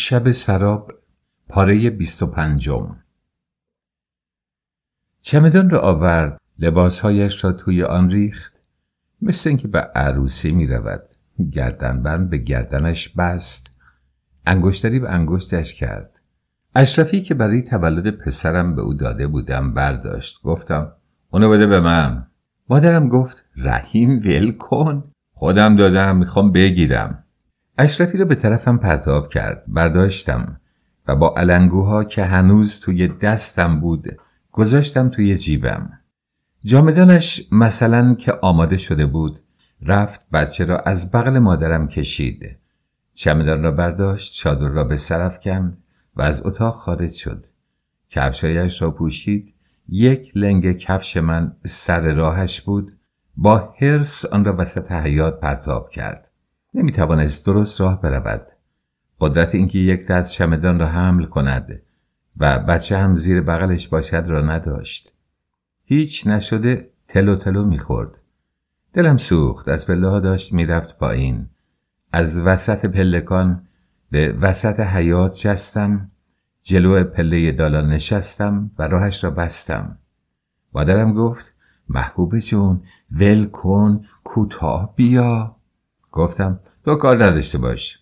شب سراب پاره بیست و چمدان را آورد لباسهایش را توی آن ریخت مثل اینکه به عروسی می رود گردنبند به گردنش بست انگشتری به انگشتش کرد اشرفی که برای تولد پسرم به او داده بودم برداشت گفتم اونو بده به من مادرم گفت رحیم ول کن خودم دادم میخوام بگیرم اشرفی را به طرفم پرتاب کرد برداشتم و با علنگوها که هنوز توی دستم بود گذاشتم توی جیبم جامدانش مثلا که آماده شده بود رفت بچه را از بغل مادرم کشید چمدان را برداشت چادر را به سرف کند و از اتاق خارج شد کفشایش را پوشید یک لنگ کفش من سر راهش بود با هرس آن را وسط حیات پرتاب کرد نمی توانست درست راه برود قدرت اینکه یک دست شمدان را حمل کند و بچه هم زیر بغلش باشد را نداشت هیچ نشده تلو تلو میخورد دلم سوخت از پله ها داشت میرفت پایین از وسط پلکان به وسط حیات جستم جلو پله دالان نشستم و راهش را بستم مادرم گفت محبوب جون ول کن کوتاه بیا گفتم تو کار نداشته باش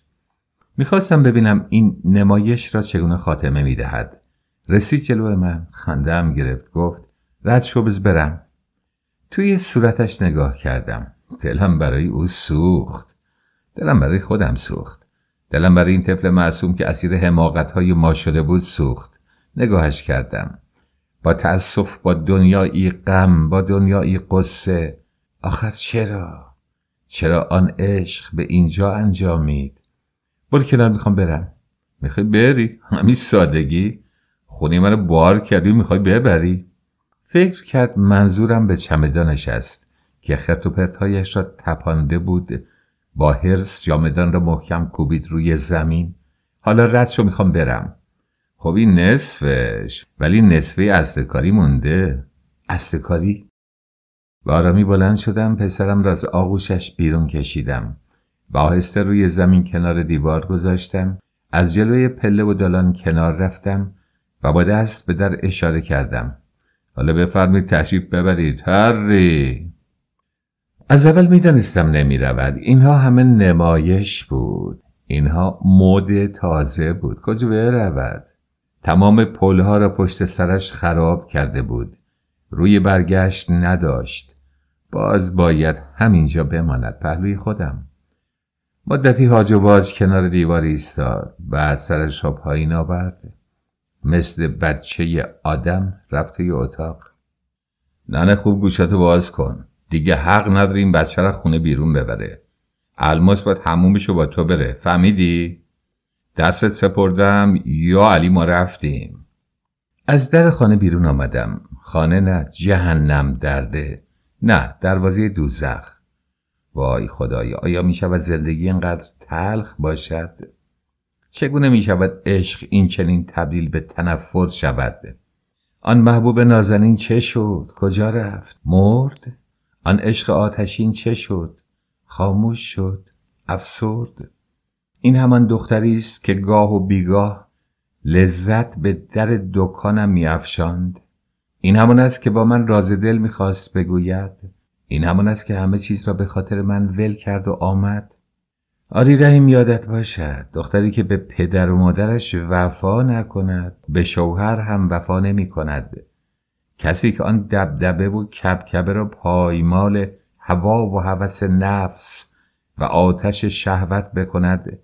میخواستم ببینم این نمایش را چگونه خاتمه میدهد رسید جلو من خندم گرفت گفت رد شو برم توی صورتش نگاه کردم دلم برای او سوخت دلم برای خودم سوخت دلم برای این طفل معصوم که اسیر حماقت های ما شده بود سوخت نگاهش کردم با تأسف با دنیایی غم با دنیایی قصه آخر چرا چرا آن عشق به اینجا انجامید برو کنار میخوام برم میخوای بری همین سادگی خونه منو بار کردی و میخوای ببری فکر کرد منظورم به چمدانش است که خط و پرتهایش را تپانده بود با هرس جامدان را محکم کوبید روی زمین حالا رد شو میخوام برم خب این نصفش ولی نصفه کاری مونده کاری؟ به آرامی بلند شدم پسرم را از آغوشش بیرون کشیدم و آهسته روی زمین کنار دیوار گذاشتم از جلوی پله و دالان کنار رفتم و با دست به در اشاره کردم حالا بفرمایید تشریف ببرید هری از اول میدانستم نمیرود اینها همه نمایش بود اینها مد تازه بود کجا برود تمام پلها را پشت سرش خراب کرده بود روی برگشت نداشت باز باید همینجا بماند پهلوی خودم مدتی حاج و باز کنار دیوار ایستاد بعد سرش را پایین آورد مثل بچه آدم رفت توی اتاق ننه خوب گوشاتو باز کن دیگه حق این بچه را خونه بیرون ببره الماس باید همومشو با تو بره فهمیدی؟ دستت سپردم یا علی ما رفتیم از در خانه بیرون آمدم خانه نه جهنم درده نه دروازه دوزخ وای خدایا آیا می شود زندگی اینقدر تلخ باشد؟ چگونه می شود عشق این چنین تبدیل به تنفر شود؟ آن محبوب نازنین چه شد؟ کجا رفت؟ مرد؟ آن عشق آتشین چه شد؟ خاموش شد؟ افسرد؟ این همان دختری است که گاه و بیگاه لذت به در دکانم افشاند؟ این همون است که با من راز دل میخواست بگوید این همون است که همه چیز را به خاطر من ول کرد و آمد آری رحیم یادت باشد دختری که به پدر و مادرش وفا نکند به شوهر هم وفا نمی کند کسی که آن دبدبه و کبکبه را پایمال هوا و هوس نفس و آتش شهوت بکند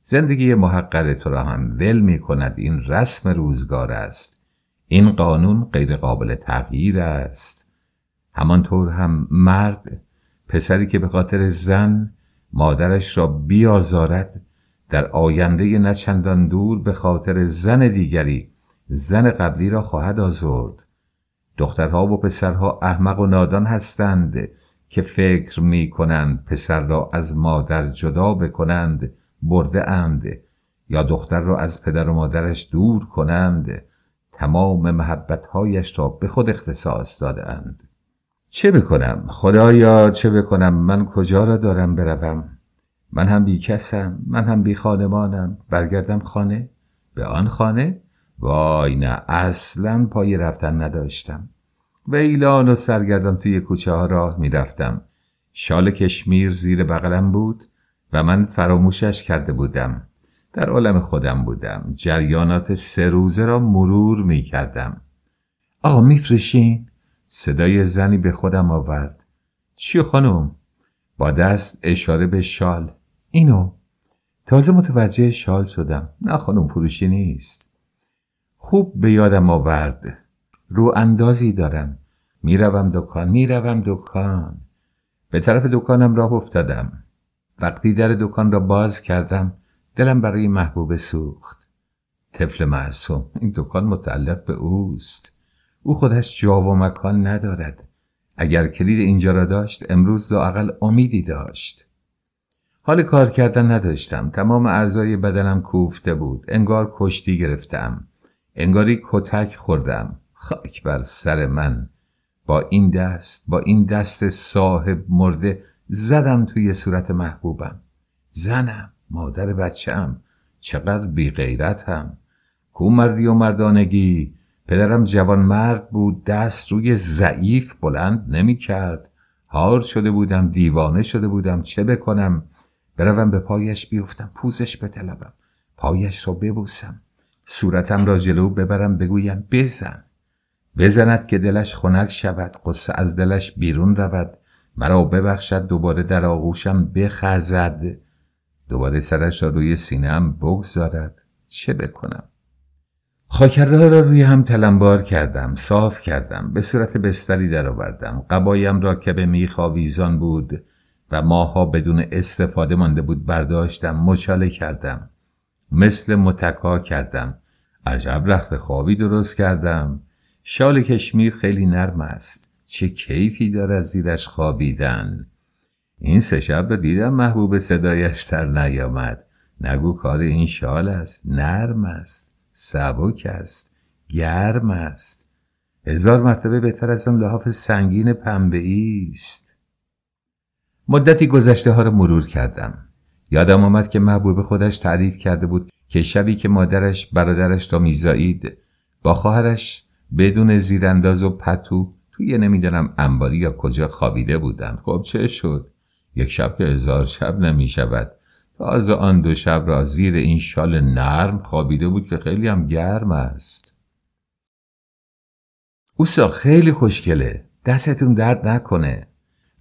زندگی محقر تو را هم ول می کند این رسم روزگار است این قانون غیر قابل تغییر است همانطور هم مرد پسری که به خاطر زن مادرش را بیازارد در آینده نچندان دور به خاطر زن دیگری زن قبلی را خواهد آزرد دخترها و پسرها احمق و نادان هستند که فکر می کنند پسر را از مادر جدا بکنند برده اند یا دختر را از پدر و مادرش دور کنند تمام محبتهایش را به خود اختصاص دادند چه بکنم؟ خدایا چه بکنم؟ من کجا را دارم بروم؟ من هم بی کسم، من هم بی خانمانم، برگردم خانه؟ به آن خانه؟ وای نه اصلا پای رفتن نداشتم. و ویلان و سرگردم توی کوچه ها راه رفتم شال کشمیر زیر بغلم بود و من فراموشش کرده بودم. در عالم خودم بودم جریانات سه روزه را مرور می کردم آقا فرشین؟ صدای زنی به خودم آورد چی خانم؟ با دست اشاره به شال اینو تازه متوجه شال شدم نه خانم فروشی نیست خوب به یادم آورد رو اندازی دارم میروم دکان میروم دکان به طرف دکانم راه افتادم وقتی در دکان را باز کردم دلم برای محبوب سوخت طفل معصوم این دکان متعلق به اوست او خودش جا و مکان ندارد اگر کلید اینجا را داشت امروز لااقل امیدی داشت حال کار کردن نداشتم تمام اعضای بدنم کوفته بود انگار کشتی گرفتم انگاری کتک خوردم خاک بر سر من با این دست با این دست صاحب مرده زدم توی صورت محبوبم زنم مادر بچه هم. چقدر بی غیرت هم کو مردی و مردانگی پدرم جوان مرد بود دست روی ضعیف بلند نمی کرد هار شده بودم دیوانه شده بودم چه بکنم بروم به پایش بیفتم پوزش بطلبم پایش را ببوسم صورتم را جلو ببرم بگویم بزن بزند که دلش خنک شود قصه از دلش بیرون رود مرا ببخشد دوباره در آغوشم بخزد دوباره سرش را روی سینهام بگذارد چه بکنم خاکرها را روی هم تلمبار کردم صاف کردم به صورت بستری درآوردم قبایم را که به میخ بود و ماها بدون استفاده مانده بود برداشتم مچاله کردم مثل متکا کردم عجب رخت خوابی درست کردم شال کشمیر خیلی نرم است چه کیفی دارد زیرش خوابیدن این سه شب دیدم محبوب صدایش تر نیامد نگو کار این شال است نرم است سبک است گرم است هزار مرتبه بهتر از آن لحاف سنگین پنبه است مدتی گذشته ها را مرور کردم یادم آمد که محبوب خودش تعریف کرده بود که شبی که مادرش برادرش را میزایید با خواهرش بدون زیرانداز و پتو توی نمیدانم انباری یا کجا خوابیده بودند. خب چه شد یک شب که هزار شب نمی شود تازه آن دو شب را زیر این شال نرم خوابیده بود که خیلی هم گرم است اوسا خیلی خوشگله دستتون درد نکنه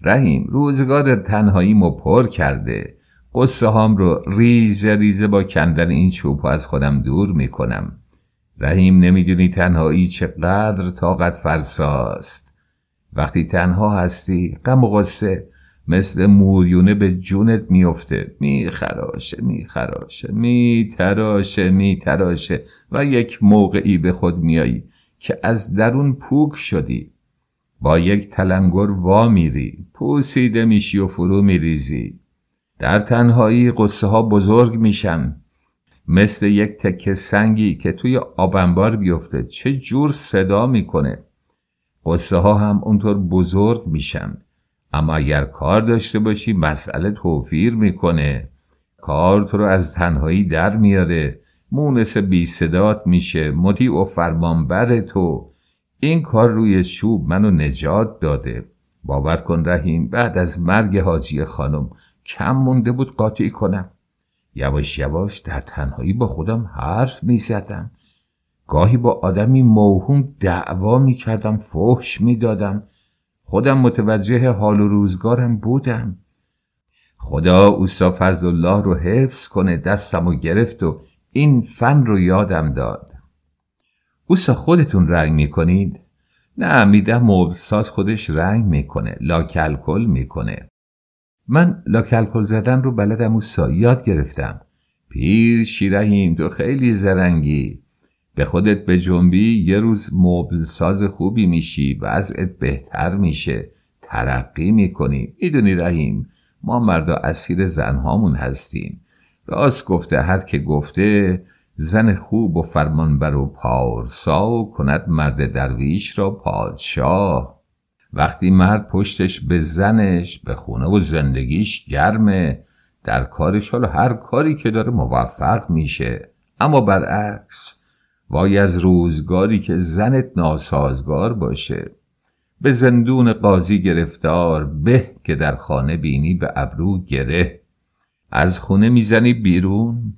رحیم روزگار تنهاییمو پر کرده قصه هام رو ریزه ریزه با کندن این چوب از خودم دور میکنم رحیم نمیدونی تنهایی چقدر طاقت فرساست وقتی تنها هستی غم و غصه مثل موریونه به جونت میفته میخراشه میخراشه میتراشه میتراشه و یک موقعی به خود میایی که از درون پوک شدی با یک تلنگر وا میری پوسیده میشی و فرو میریزی در تنهایی قصه ها بزرگ میشن مثل یک تکه سنگی که توی آبنبار بیفته چه جور صدا میکنه قصه ها هم اونطور بزرگ میشن اما اگر کار داشته باشی مسئله توفیر میکنه کار تو رو از تنهایی در میاره مونس بی صدات میشه مطیع و فرمانبر تو این کار روی شوب منو نجات داده باور کن رحیم بعد از مرگ حاجی خانم کم مونده بود قاطعی کنم یواش یواش در تنهایی با خودم حرف میزدم گاهی با آدمی موهوم دعوا میکردم فحش میدادم خودم متوجه حال و روزگارم بودم خدا اوسا فضل الله رو حفظ کنه دستم و گرفت و این فن رو یادم داد اوسا خودتون رنگ میکنید؟ نه میدم موساز خودش رنگ میکنه لاکلکل میکنه من لاکلکل زدن رو بلدم اوسا یاد گرفتم پیر شیرهیم تو خیلی زرنگی به خودت به جنبی یه روز مبل ساز خوبی میشی وضعت بهتر میشه ترقی میکنی میدونی رحیم ما مردا اسیر زنهامون هستیم راست گفته هر که گفته زن خوب و فرمانبر و پارسا و کند مرد درویش را پادشاه وقتی مرد پشتش به زنش به خونه و زندگیش گرمه در کارش حالا هر کاری که داره موفق میشه اما برعکس وای از روزگاری که زنت ناسازگار باشه به زندون قاضی گرفتار به که در خانه بینی به ابرو گره از خونه میزنی بیرون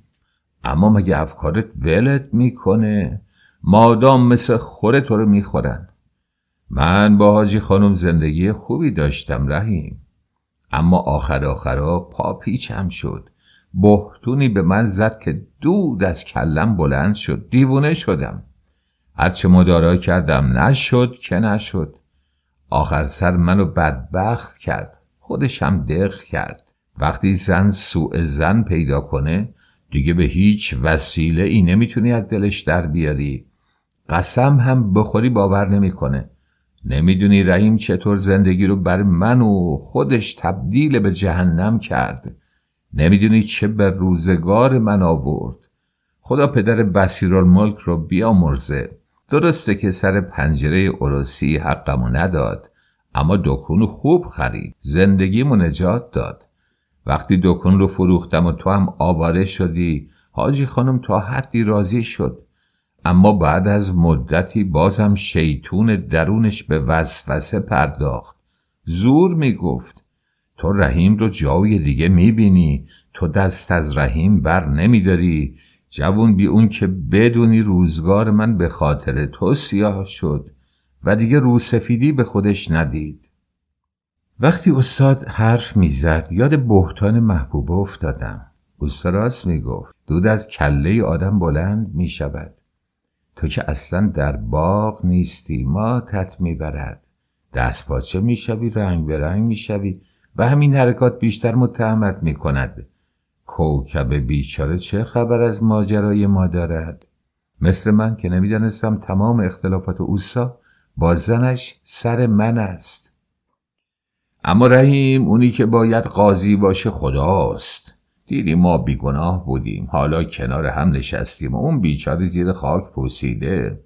اما مگه افکارت ولت میکنه مادام مثل خوره تو رو میخورن من با حاجی خانم زندگی خوبی داشتم رهیم اما آخر آخرا پا پیچم شد بهتونی به من زد که دود از کلم بلند شد دیوونه شدم هرچه مدارا کردم نشد که نشد آخر سر منو بدبخت کرد خودشم دق کرد وقتی زن سوء زن پیدا کنه دیگه به هیچ وسیله ای نمیتونی از دلش در بیاری قسم هم بخوری باور نمیکنه نمیدونی رحیم چطور زندگی رو بر من و خودش تبدیل به جهنم کرد نمیدونی چه بر روزگار من آورد خدا پدر بسیرالملک را بیامرزه درسته که سر پنجره اوروسی حقمو نداد اما دکون خوب خرید زندگیمو نجات داد وقتی دکون رو فروختم و تو هم آواره شدی حاجی خانم تا حدی راضی شد اما بعد از مدتی بازم شیطون درونش به وسوسه پرداخت زور میگفت تو رحیم رو جاوی دیگه میبینی تو دست از رحیم بر نمیداری جوون بی اون که بدونی روزگار من به خاطر تو سیاه شد و دیگه روسفیدی به خودش ندید وقتی استاد حرف میزد یاد بهتان محبوبه افتادم استاد راست میگفت دود از کله آدم بلند میشود تو که اصلا در باغ نیستی ما تت میبرد دست پاچه میشوی رنگ به رنگ میشوی و همین حرکات بیشتر متهمت می کند کوکب بیچاره چه خبر از ماجرای ما دارد مثل من که نمیدانستم تمام اختلافات اوسا با زنش سر من است اما رحیم اونی که باید قاضی باشه خداست دیدی ما بیگناه بودیم حالا کنار هم نشستیم و اون بیچاره زیر خاک پوسیده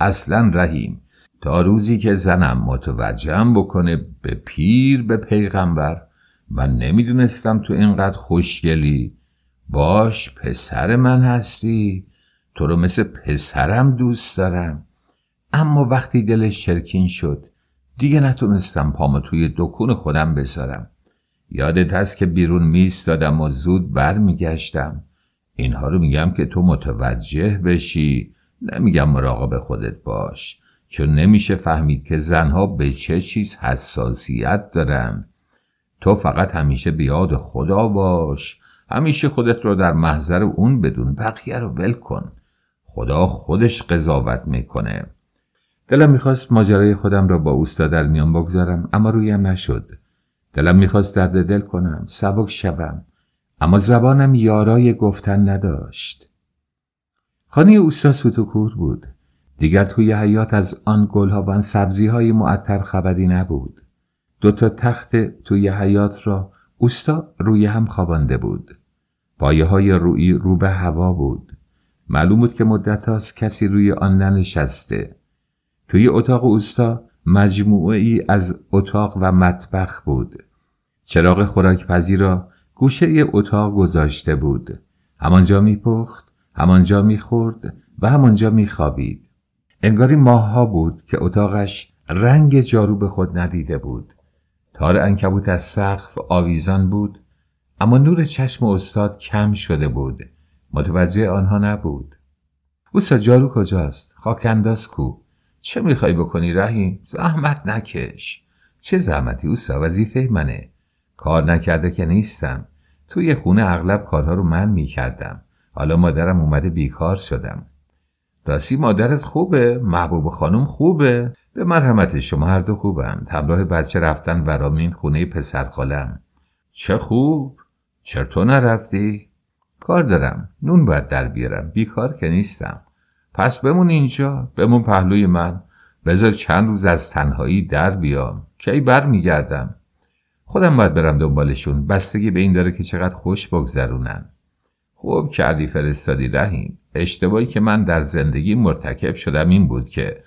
اصلا رحیم تا روزی که زنم متوجهم بکنه به پیر به پیغمبر من نمیدونستم تو اینقدر خوشگلی باش پسر من هستی تو رو مثل پسرم دوست دارم اما وقتی دلش چرکین شد دیگه نتونستم پامو توی دکون خودم بذارم یادت هست که بیرون میستادم و زود بر میگشتم اینها رو میگم که تو متوجه بشی نمیگم مراقب خودت باش چون نمیشه فهمید که زنها به چه چیز حساسیت دارن تو فقط همیشه بیاد خدا باش همیشه خودت رو در محضر اون بدون بقیه رو ول کن خدا خودش قضاوت میکنه دلم میخواست ماجرای خودم را با اوستا در میان بگذارم اما رویم نشد دلم میخواست درد دل کنم سبک شوم اما زبانم یارای گفتن نداشت خانه اوستا سوتوکور بود دیگر توی حیات از آن گلها و آن های معطر خبری نبود دو تا تخت توی حیات را اوستا روی هم خوابانده بود پایه های روی رو به هوا بود معلوم بود که مدت هاست کسی روی آن ننشسته توی اتاق اوستا مجموعه ای از اتاق و مطبخ بود چراغ خوراکپزی را گوشه اتاق گذاشته بود همانجا میپخت همانجا میخورد و همانجا میخوابید انگاری ماهها بود که اتاقش رنگ جارو به خود ندیده بود تار انکبوت از سقف آویزان بود اما نور چشم استاد کم شده بود متوجه آنها نبود اوسا جارو کجاست انداز کو چه میخوای بکنی رحیم زحمت نکش چه زحمتی اوسا وظیفه منه کار نکرده که نیستم توی خونه اغلب کارها رو من میکردم حالا مادرم اومده بیکار شدم راستی مادرت خوبه محبوب خانم خوبه به مرحمت شما هر دو خوبم همراه بچه رفتن ورامین خونه پسرخالم چه خوب چرا تو نرفتی کار دارم نون باید در بیارم بیکار که نیستم پس بمون اینجا بمون پهلوی من بذار چند روز از تنهایی در بیام کی بر میگردم خودم باید برم دنبالشون بستگی به این داره که چقدر خوش بگذرونن خوب کردی فرستادی رحیم اشتباهی که من در زندگی مرتکب شدم این بود که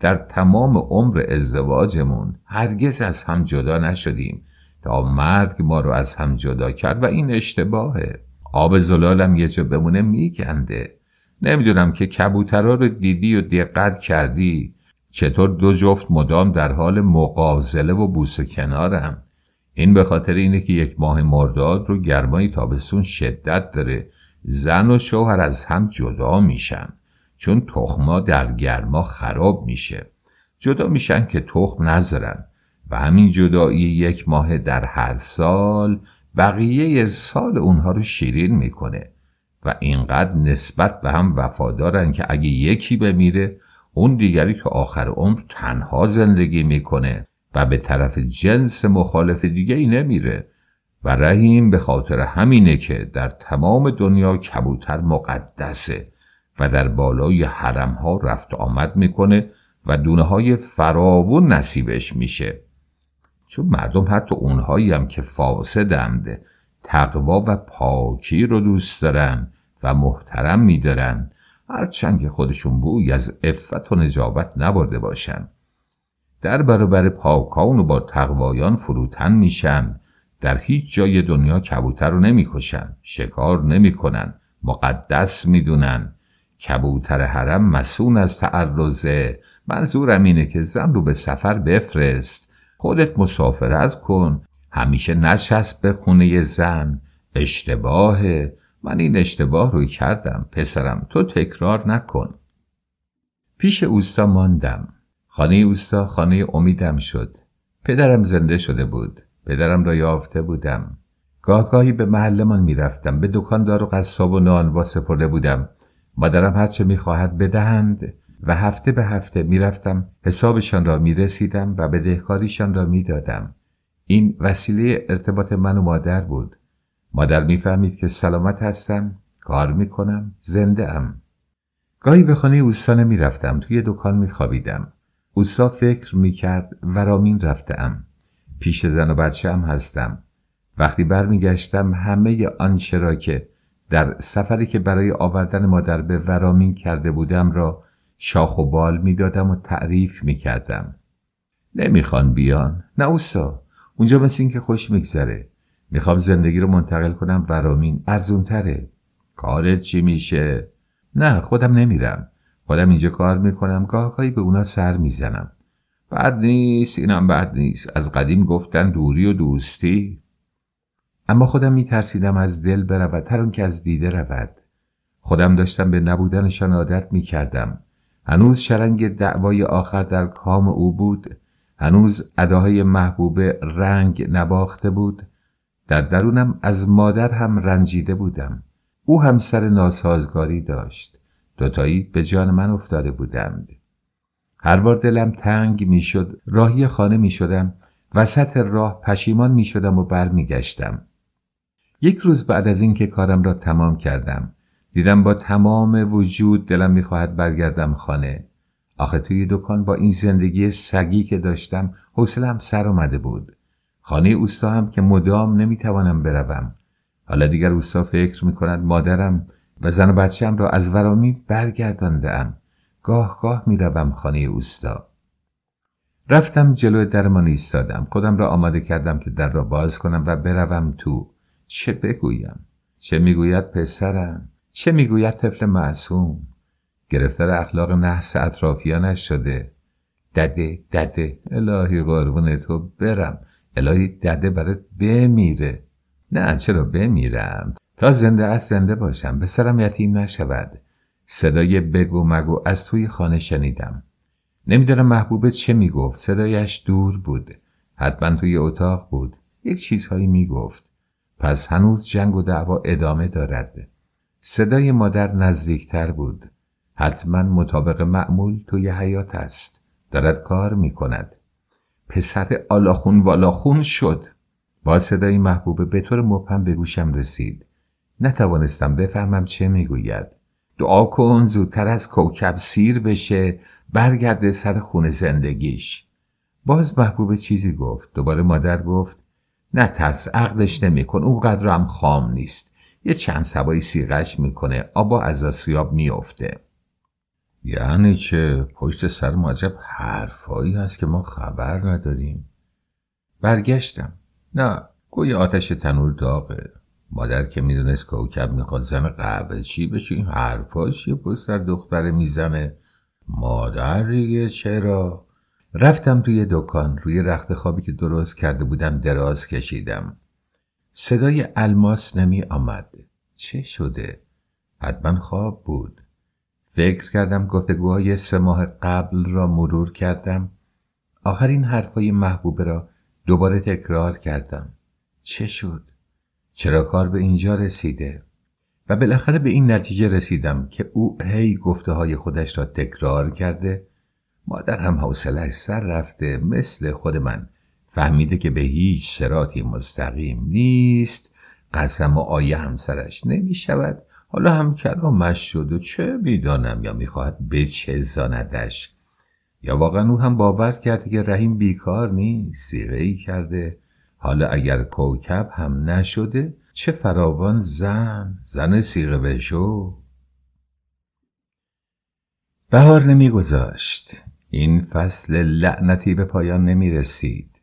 در تمام عمر ازدواجمون هرگز از هم جدا نشدیم تا مرگ ما رو از هم جدا کرد و این اشتباهه آب زلالم یه جا بمونه میگنده نمیدونم که کبوترها رو دیدی و دقت کردی چطور دو جفت مدام در حال مقازله و بوس و کنارم این به خاطر اینه که یک ماه مرداد رو گرمای تابستون شدت داره زن و شوهر از هم جدا میشن چون تخما در گرما خراب میشه جدا میشن که تخم نذارن و همین جدایی یک ماه در هر سال بقیه سال اونها رو شیرین میکنه و اینقدر نسبت به هم وفادارن که اگه یکی بمیره اون دیگری که آخر عمر تنها زندگی میکنه و به طرف جنس مخالف دیگه ای نمیره و رحیم به خاطر همینه که در تمام دنیا کبوتر مقدسه و در بالای حرم ها رفت آمد میکنه و دونه های فراوون نصیبش میشه چون مردم حتی اونهایی هم که فاسدند تقوا و پاکی رو دوست دارن و محترم میدارن هرچند که خودشون بوی از عفت و نجابت نبرده باشن در برابر پاکان و با تقوایان فروتن میشن در هیچ جای دنیا کبوتر رو نمیکشن شکار نمیکنن مقدس میدونن کبوتر حرم مسون از تعرضه منظورم اینه که زن رو به سفر بفرست خودت مسافرت کن همیشه نشست به خونه زن اشتباهه من این اشتباه روی کردم پسرم تو تکرار نکن پیش اوستا ماندم خانه اوستا خانه امیدم شد پدرم زنده شده بود پدرم را یافته بودم گاهگاهی به محلمان میرفتم به دکاندار و قصاب و نانوا سپرده بودم مادرم هرچه میخواهد بدهند و هفته به هفته میرفتم حسابشان را میرسیدم و بدهکاریشان را میدادم این وسیله ارتباط من و مادر بود مادر میفهمید که سلامت هستم کار میکنم زنده ام گاهی به خانه اوستانه نمیرفتم توی دکان میخوابیدم اوستا فکر میکرد ورامین رفته ام پیش زن و بچه هم هستم وقتی برمیگشتم همه آنچه را که در سفری که برای آوردن مادر به ورامین کرده بودم را شاخ و بال میدادم و تعریف میکردم نمیخوان بیان نه اوسا اونجا مثل اینکه که خوش میگذره میخوام زندگی رو منتقل کنم ورامین ارزونتره کارت چی میشه نه خودم نمیرم خودم اینجا کار میکنم گاهی به اونا سر میزنم بد نیست اینم بعد نیست از قدیم گفتن دوری و دوستی اما خودم میترسیدم از دل برود هر که از دیده رود خودم داشتم به نبودنشان عادت میکردم هنوز شرنگ دعوای آخر در کام او بود هنوز اداهای محبوبه رنگ نباخته بود در درونم از مادر هم رنجیده بودم او همسر ناسازگاری داشت دوتایی به جان من افتاده بودند هر بار دلم تنگ میشد راهی خانه میشدم وسط راه پشیمان میشدم و برمیگشتم یک روز بعد از اینکه کارم را تمام کردم دیدم با تمام وجود دلم میخواهد برگردم خانه آخه توی دکان با این زندگی سگی که داشتم حوصلم سر آمده بود خانه اوستا هم که مدام نمیتوانم بروم حالا دیگر اوستا فکر میکند مادرم و زن و بچه‌ام را از ورامی برگردانده گاه گاه می روم خانه اوستا رفتم جلو درمان ایستادم خودم را آماده کردم که در را باز کنم و بروم تو چه بگویم چه میگوید پسرم چه میگوید طفل معصوم گرفتار اخلاق نحس اطرافیانش شده دده دده الهی قربون تو برم الهی دده برات بمیره نه چرا بمیرم تا زنده از زنده باشم به سرم یتیم نشود صدای بگو مگو از توی خانه شنیدم نمیدانم محبوبه چه میگفت صدایش دور بود حتما توی اتاق بود یک چیزهایی میگفت پس هنوز جنگ و دعوا ادامه دارد صدای مادر نزدیکتر بود حتما مطابق معمول توی حیات است دارد کار میکند پسر آلاخون والاخون شد با صدای محبوبه به طور مبهم به گوشم رسید نتوانستم بفهمم چه میگوید دعا کن زودتر از کوکب سیر بشه برگرده سر خونه زندگیش باز محبوب چیزی گفت دوباره مادر گفت نه ترس عقدش نمیکن اونقدر هم خام نیست یه چند سبایی سیغش میکنه آبا از آسیاب میافته یعنی چه پشت سر ماجب حرفایی هست که ما خبر نداریم برگشتم نه گوی آتش تنور داغه مادر که میدونست کوکب میخواد زن قبل چی بشه این حرفاش یه پشت سر دختره میزنه مادر دیگه چرا رفتم توی دکان روی رخت خوابی که درست کرده بودم دراز کشیدم صدای الماس نمی آمد چه شده؟ حتما خواب بود فکر کردم گفتگوهای سه ماه قبل را مرور کردم آخرین حرفای محبوبه را دوباره تکرار کردم چه شد؟ چرا کار به اینجا رسیده و بالاخره به این نتیجه رسیدم که او هی گفته های خودش را تکرار کرده مادر هم حوصلش سر رفته مثل خود من فهمیده که به هیچ سراتی مستقیم نیست قسم و آیه همسرش نمی شود حالا هم کلامش شد و چه میدانم یا میخواهد زاندش یا واقعا او هم باور کرده که رحیم بیکار نیست سیغهی کرده حالا اگر کوکب هم نشده چه فراوان زن زن سیغه بشو بهار نمیگذاشت این فصل لعنتی به پایان نمی رسید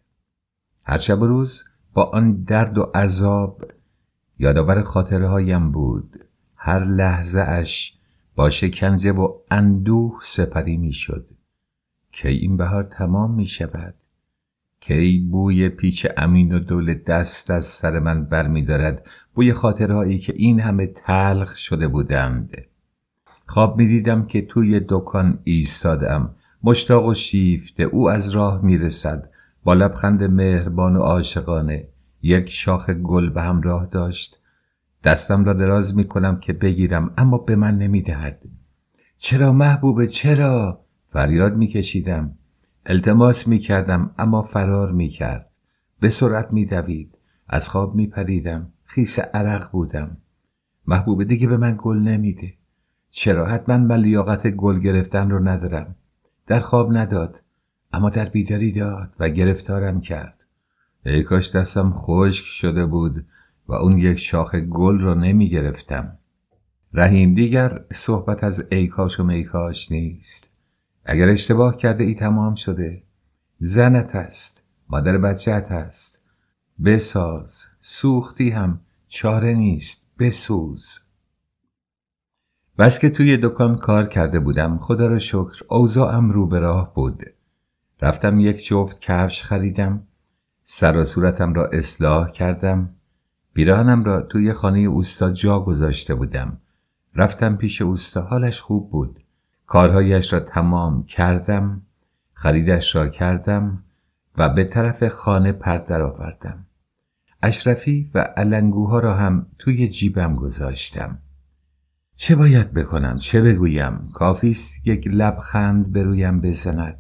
هر شب و روز با آن درد و عذاب یادآور خاطره هایم بود هر لحظه اش با شکنجه و اندوه سپری می شد که این بهار تمام می شود کی بوی پیچ امین و دول دست از سر من برمیدارد بوی خاطرهایی که این همه تلخ شده بودند خواب میدیدم که توی دکان ایستادم مشتاق و شیفته او از راه میرسد با لبخند مهربان و عاشقانه یک شاخ گل به همراه داشت دستم را دراز می کنم که بگیرم اما به من نمیدهد چرا محبوبه چرا فریاد کشیدم التماس می کردم اما فرار می کرد. به سرعت می دوید. از خواب می پریدم. خیس عرق بودم. محبوب دیگه به من گل نمیده. چرا حتما من لیاقت گل گرفتن رو ندارم. در خواب نداد. اما در بیداری داد و گرفتارم کرد. ای کاش دستم خشک شده بود و اون یک شاخ گل رو نمی گرفتم. رحیم دیگر صحبت از کاش و میکاش نیست. اگر اشتباه کرده ای تمام شده زنت هست مادر بچهت هست بساز سوختی هم چاره نیست بسوز بس که توی دکان کار کرده بودم خدا را شکر اوضاعم رو به راه بود رفتم یک جفت کفش خریدم سر و صورتم را اصلاح کردم بیرانم را توی خانه اوستا جا گذاشته بودم رفتم پیش اوستا حالش خوب بود کارهایش را تمام کردم خریدش را کردم و به طرف خانه پر آوردم اشرفی و علنگوها را هم توی جیبم گذاشتم چه باید بکنم چه بگویم کافی یک لبخند به رویم بزند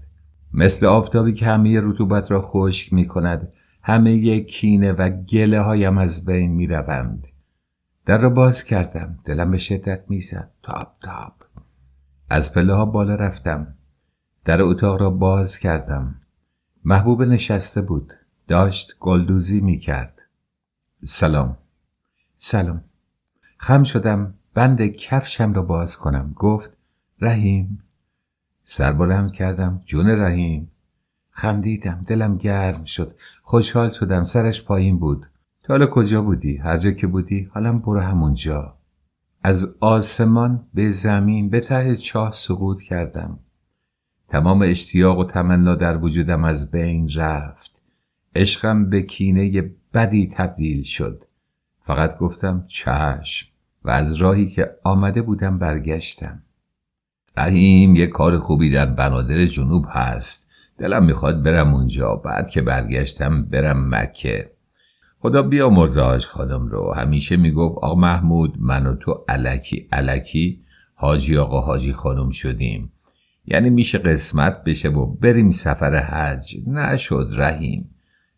مثل آفتابی که همه رطوبت را خشک می کند همه کینه و گله هایم از بین می روند. در را باز کردم دلم به شدت می زد تاب تاب از پله ها بالا رفتم در اتاق را باز کردم محبوب نشسته بود داشت گلدوزی می کرد سلام سلام خم شدم بند کفشم را باز کنم گفت رحیم سر بلند کردم جون رحیم خندیدم دلم گرم شد خوشحال شدم سرش پایین بود تا حالا کجا بودی هر جا که بودی حالا برو همونجا از آسمان به زمین به ته چاه سقوط کردم تمام اشتیاق و تمنا در وجودم از بین رفت عشقم به کینه بدی تبدیل شد فقط گفتم چشم و از راهی که آمده بودم برگشتم رحیم یه کار خوبی در بنادر جنوب هست دلم میخواد برم اونجا بعد که برگشتم برم مکه خدا بیا مرزاج خانم رو همیشه میگفت آقا محمود من و تو علکی علکی حاجی آقا حاجی خانم شدیم یعنی میشه قسمت بشه و بریم سفر حج نشد رحیم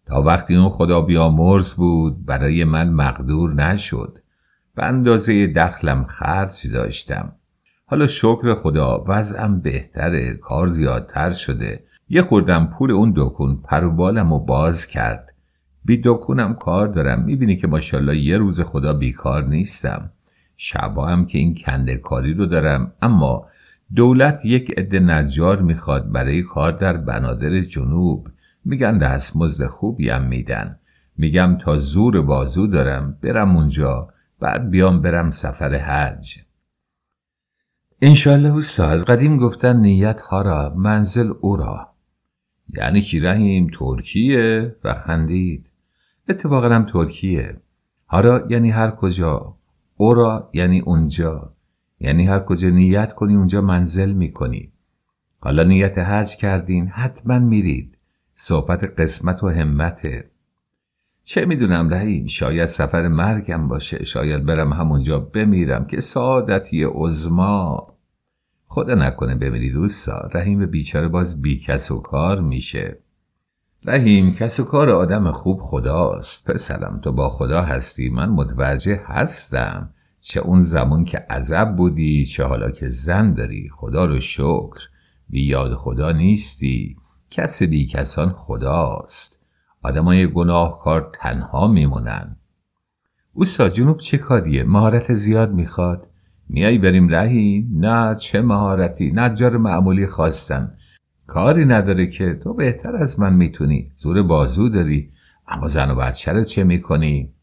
تا وقتی اون خدا بیا مرز بود برای من مقدور نشد به اندازه دخلم خرج داشتم حالا شکر خدا وضعم بهتره کار زیادتر شده یه خوردم پول اون دکون پرو و باز کرد بی دکونم کار دارم میبینی که ماشاءالله یه روز خدا بیکار نیستم شبا هم که این کنده کاری رو دارم اما دولت یک عده نجار میخواد برای کار در بنادر جنوب میگن دستمزد خوبی هم میدن میگم تا زور بازو دارم برم اونجا بعد بیام برم سفر حج انشالله اوستا از قدیم گفتن نیت ها را منزل او را یعنی کی رهیم ترکیه و خندید اتفاقا هم ترکیه هارا یعنی هر کجا را یعنی اونجا یعنی هر کجا نیت کنی اونجا منزل میکنی حالا نیت حج کردین حتما میرید صحبت قسمت و همته چه میدونم رحیم شاید سفر مرگم باشه شاید برم همونجا بمیرم که سعادتی عزما خدا نکنه بمیری دوستا رحیم بیچاره باز بیکس و کار میشه رحیم کس و کار آدم خوب خداست پسرم تو با خدا هستی من متوجه هستم چه اون زمان که عذب بودی چه حالا که زن داری خدا رو شکر بیاد خدا نیستی کس بی کسان خداست آدمای گناهکار تنها میمونن اوستا جنوب چه کاریه مهارت زیاد میخواد میایی بریم رهیم؟ نه چه مهارتی نجار معمولی خواستم، کاری نداره که تو بهتر از من میتونی زور بازو داری اما زن و بچه چه میکنی؟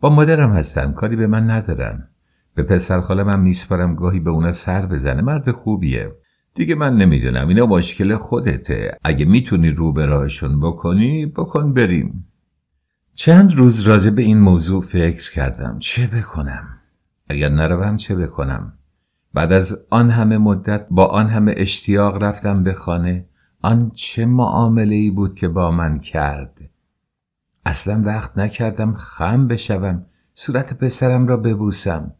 با مادرم هستن کاری به من ندارن به پسر خاله من میسپارم گاهی به اونا سر بزنه مرد خوبیه دیگه من نمیدونم اینا مشکل خودته اگه میتونی رو به راهشون بکنی بکن بریم چند روز راجع به این موضوع فکر کردم چه بکنم اگر نروم چه بکنم بعد از آن همه مدت با آن همه اشتیاق رفتم به خانه آن چه معامله ای بود که با من کرد اصلا وقت نکردم خم بشوم صورت پسرم را ببوسم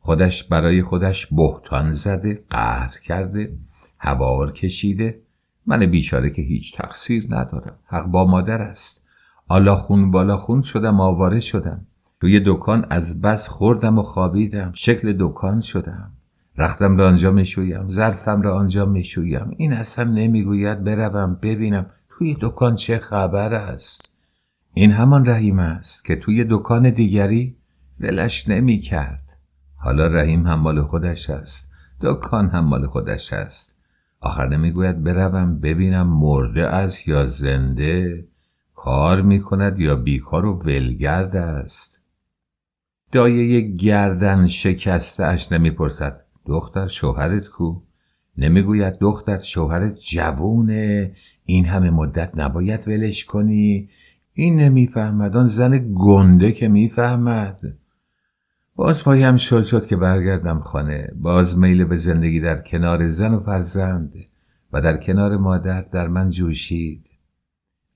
خودش برای خودش بهتان زده قهر کرده هوار کشیده من بیچاره که هیچ تقصیر ندارم حق با مادر است آلا خون بالا خون شدم آواره شدم توی دکان از بس خوردم و خوابیدم شکل دکان شدم رختم را آنجا میشویم ظرفم را آنجا میشویم این اصلا نمیگوید بروم ببینم توی دکان چه خبر است این همان رحیم است که توی دکان دیگری ولش نمی کرد حالا رحیم هم مال خودش است دکان هم مال خودش است آخر نمیگوید بروم ببینم مرده است یا زنده کار می کند یا بیکار و ولگرد است دایه گردن شکسته اش نمیپرسد دختر شوهرت کو نمیگوید دختر شوهرت جوونه این همه مدت نباید ولش کنی این نمیفهمد آن زن گنده که میفهمد باز پایم شل شد که برگردم خانه باز میل به زندگی در کنار زن و فرزند و در کنار مادر در من جوشید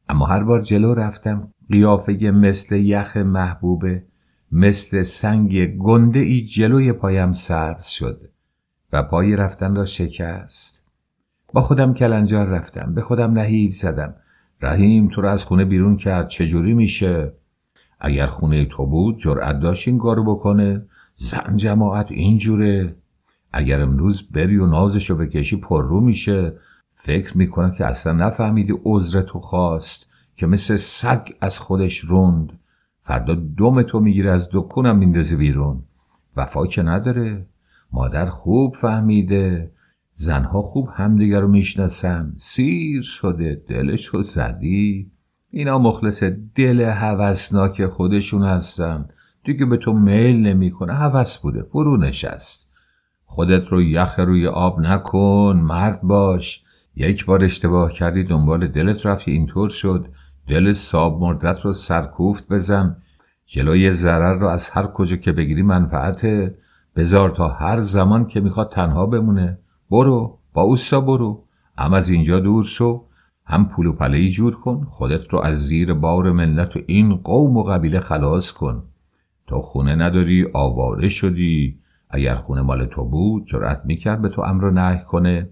اما هر بار جلو رفتم قیافه مثل یخ محبوبه مثل سنگ گنده ای جلوی پایم سبز شد و پای رفتن را شکست با خودم کلنجار رفتم به خودم نهیب زدم رحیم تو را از خونه بیرون کرد چجوری میشه اگر خونه تو بود جرأت داشت این کارو بکنه زن جماعت اینجوره اگر امروز بری و نازشو بکشی پر رو میشه فکر میکنه که اصلا نفهمیدی عذر تو خواست که مثل سگ از خودش روند فردا دم تو میگیره از دکونم میندازه بیرون وفا که نداره مادر خوب فهمیده زنها خوب همدیگه رو میشناسن سیر شده دلش رو زدی اینا مخلص دل هوسناک خودشون هستن دیگه به تو میل نمیکنه هوس بوده برو نشست خودت رو یخ روی آب نکن مرد باش یک بار اشتباه کردی دنبال دلت رفتی اینطور شد دل ساب مردت رو سرکوفت بزن جلوی ضرر رو از هر کجا که بگیری منفعته بزار تا هر زمان که میخواد تنها بمونه برو با اوسا برو هم از اینجا دور شو هم پول و پلهی جور کن خودت رو از زیر بار ملت و این قوم و قبیله خلاص کن تا خونه نداری آواره شدی اگر خونه مال تو بود جرأت میکرد به تو امر نه کنه